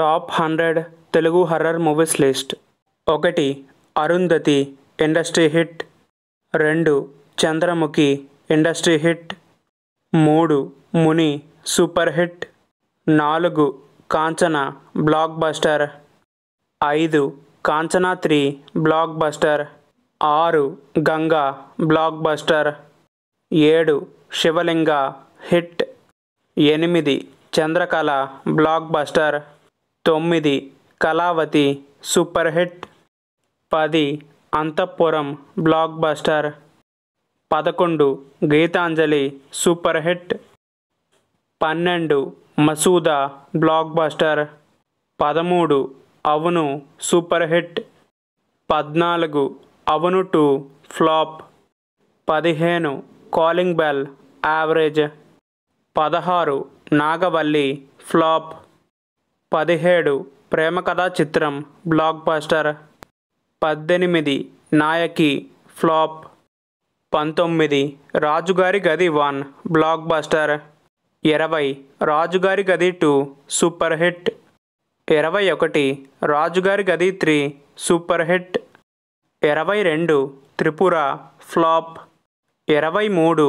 top hundred Telugu horror movies list ఒకటి Arundhati industry hit రెండు Chandramukhi industry hit మూడు ముని సూపర్ హిట్ నాలుగు కాంచన బ్లాక్ బస్టర్ ఐదు కాంచనా త్రీ బ్లాక్ బస్టర్ ఆరు గంగా బ్లాక్ బస్టర్ ఏడు శివలింగ హిట్ ఎనిమిది చంద్రకళ బ్లాక్ బస్టర్ తొమ్మిది కళావతి సూపర్ హిట్ పది అంతఃపురం బ్లాక్ బస్టర్ పదకొండు గీతాంజలి సూపర్ హిట్ పన్నెండు మసూదా బ్లాక్ బస్టర్ పదమూడు అవును సూపర్ హిట్ పద్నాలుగు అవును టు ఫ్లాప్ పదిహేను కాలింగ్ బెల్ యావరేజ్ పదహారు నాగవల్లి ఫ్లాప్ పదిహేడు ప్రేమ కథా చిత్రం బ్లాక్ బస్టర్ పద్దెనిమిది నాయకి ఫ్లాప్ పంతొమ్మిది రాజుగారి గది వన్ బ్లాక్ బస్టర్ ఇరవై రాజుగారి గది టూ సూపర్ హిట్ ఇరవై ఒకటి రాజుగారి గది త్రీ సూపర్ హిట్ ఇరవై రెండు త్రిపుర ఫ్లాప్ ఇరవై మూడు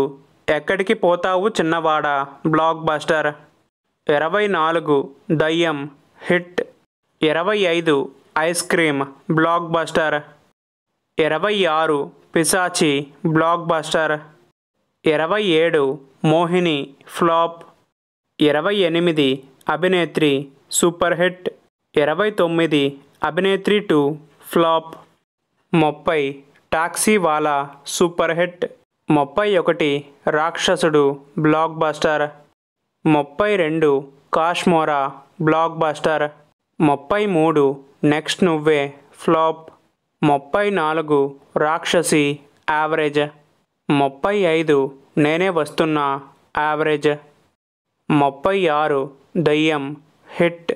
ఎక్కడికి పోతావు చిన్నవాడ బ్లాక్ బస్టర్ ఇరవై నాలుగు దయ్యం హిట్ ఇరవై ఐదు ఐస్ క్రీమ్ బ్లాక్ బస్టర్ ఇరవై ఆరు పిశాచి బ్లాక్ బస్టర్ ఇరవై ఏడు మోహిని ఫ్లాప్ ఇరవై ఎనిమిది అభినేత్రి సూపర్ హిట్ ఇరవై తొమ్మిది అభినేత్రి టూ ఫ్లాప్ ముప్పై టాక్సీ వాలా సూపర్ హిట్ ముప్పై ఒకటి రాక్షసుడు బ్లాక్ బస్టర్ ముప్పై రెండు కాష్మోరా బ్లాక్ బస్టర్ ముప్పై మూడు నెక్స్ట్ నువ్వే ఫ్లాప్ ముప్పై నాలుగు రాక్షసి యావరేజ్ ముప్పై ఐదు నేనే వస్తున్నా యావరేజ్ ముప్పై ఆరు దయ్యం హిట్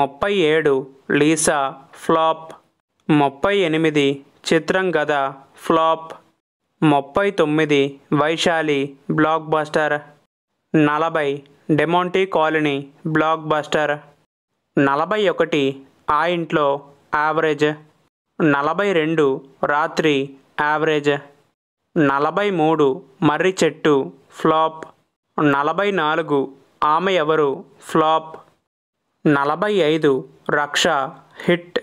ముప్పై ఏడు లీసా ఫ్లాప్ ముప్పై ఎనిమిది చిత్రం గద ఫ్లాప్ ముప్పై తొమ్మిది వైశాలి బ్లాక్ బస్టర్ నలభై డెమోంటీ కాలనీ బ్లాక్ బస్టర్ నలభై ఒకటి ఆ ఇంట్లో యావరేజ్ నలభై రెండు రాత్రి యావరేజ్ నలభై మూడు మర్రి చెట్టు ఫ్లాప్ నలభై నాలుగు ఆమె ఎవరు ఫ్లాప్ నలభై ఐదు రక్ష హిట్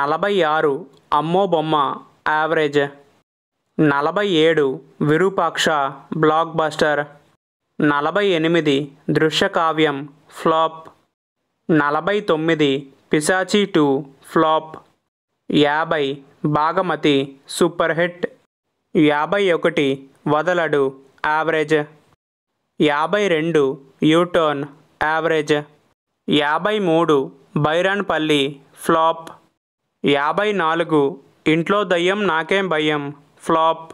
నలభై ఆరు అమ్మో బొమ్మ యావరేజ్ నలభై ఏడు విరూపాక్ష బ్లాక్ బస్టర్ నలభై ఎనిమిది దృశ్యకావ్యం ఫ్లాప్ నలభై తొమ్మిది పిశాచి టూ ఫ్లాప్ యాభై భాగమతి సూపర్ హిట్ యాభై ఒకటి వదలడు యావరేజ్ యాభై రెండు యూటర్న్ యావరేజ్ యాభై మూడు బైరాన్పల్లి ఫ్లాప్ యాభై నాలుగు ఇంట్లో దయ్యం నాకేం భయం ఫ్లాప్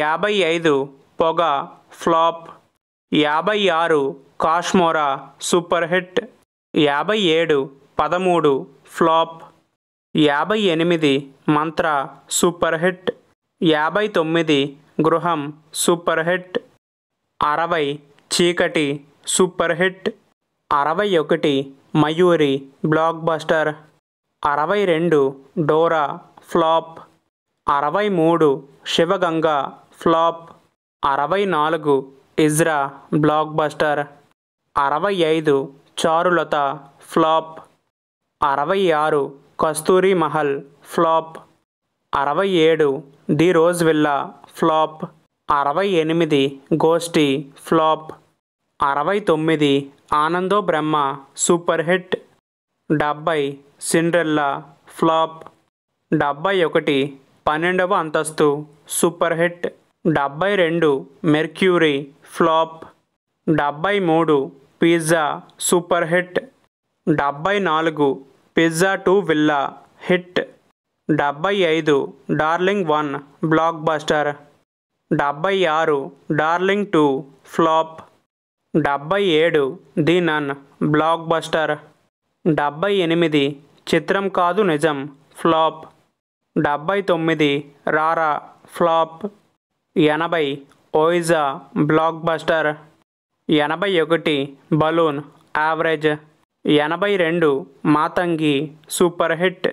యాభై ఐదు పొగ ఫ్లాప్ యాభై ఆరు కాష్మోరా సూపర్ హిట్ యాభై ఏడు పదమూడు ఫ్లాప్ యాభై ఎనిమిది మంత్ర సూపర్ హిట్ యాభై తొమ్మిది గృహం సూపర్ హిట్ అరవై చీకటి సూపర్ హిట్ అరవై ఒకటి మయూరి బ్లాక్ బస్టర్ అరవై రెండు డోరా ఫ్లాప్ అరవై మూడు శివగంగా ఫ్లాప్ అరవై నాలుగు ఇజ్రా బ్లాక్ బస్టర్ అరవై ఐదు చారులత ఫ్లాప్ అరవై ఆరు కస్తూరి మహల్ ఫ్లాప్ అరవై ఏడు ది రోజ్ విల్లా ఫ్లాప్ అరవై ఎనిమిది గోష్ఠి ఫ్లాప్ అరవై తొమ్మిది ఆనందో బ్రహ్మ సూపర్ హిట్ డెబ్బై సిండ్రెల్లా ఫ్లాప్ డెబ్బై ఒకటి పన్నెండవ అంతస్తు సూపర్ హిట్ డెబ్బై రెండు మెర్క్యూరీ ఫ్లాప్ డెబ్బై మూడు పిజ్జా సూపర్ హిట్ డెబ్బై నాలుగు పిజ్జా టూ విల్లా హిట్ డెబ్బై ఐదు డార్లింగ్ వన్ బ్లాక్ బస్టర్ డెబ్బై ఆరు డార్లింగ్ టూ ఫ్లాప్ డెబ్బై ఏడు ది నన్ బ్లాక్ బస్టర్ డెబ్బై ఎనిమిది చిత్రం కాదు నిజం ఫ్లాప్ డెబ్బై తొమ్మిది రారా ఫ్లాప్ ఎనభై ఓయిజా బ్లాక్ బస్టర్ ఎనభై ఒకటి బలూన్ యావరేజ్ ఎనభై రెండు మాతంగి సూపర్ హిట్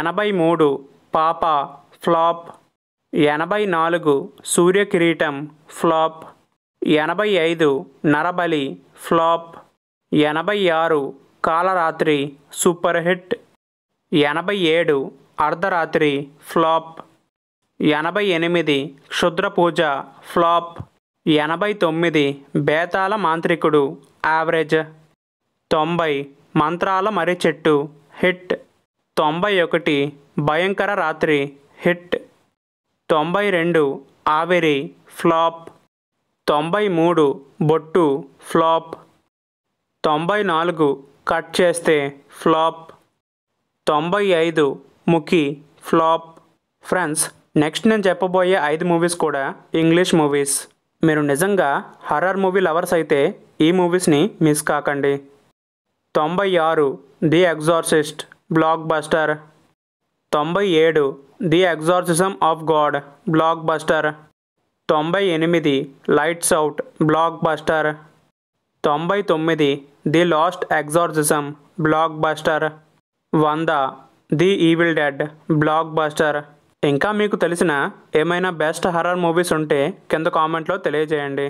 ఎనభై మూడు పాప ఫ్లాప్ ఎనభై నాలుగు సూర్యకిరీటం ఫ్లాప్ ఎనభై ఐదు నరబలి ఫ్లాప్ ఎనభై ఆరు కాలరాత్రి సూపర్ హిట్ ఎనభై ఏడు అర్ధరాత్రి ఫ్లాప్ ఎనభై ఎనిమిది క్షుద్ర పూజ ఫ్లాప్ ఎనభై తొమ్మిది బేతాల మాంత్రికుడు యావరేజ్ తొంభై మంత్రాల మరి చెట్టు హిట్ తొంభై ఒకటి భయంకర రాత్రి హిట్ తొంభై రెండు ఆవిరి ఫ్లాప్ తొంభై మూడు బొట్టు ఫ్లాప్ తొంభై నాలుగు కట్ చేస్తే ఫ్లాప్ తొంభై ఐదు ముఖి ఫ్లాప్ ఫ్రెండ్స్ నెక్స్ట్ నేను చెప్పబోయే ఐదు మూవీస్ కూడా ఇంగ్లీష్ మూవీస్ మీరు నిజంగా హర్రర్ మూవీ లవర్స్ అయితే ఈ మూవీస్ని మిస్ కాకండి తొంభై ఆరు ది ఎగ్జార్సిస్ట్ బ్లాక్ బస్టర్ తొంభై ఏడు the exorcism of God blockbuster తొంభై ఎనిమిది లైట్స్ అవుట్ బ్లాక్ బస్టర్ తొంభై తొమ్మిది the last exorcism blockbuster వంద the evil dead blockbuster ఇంకా మీకు తెలిసిన ఏమైనా బెస్ట్ హర్రర్ మూవీస్ ఉంటే కింద కామెంట్లో తెలియజేయండి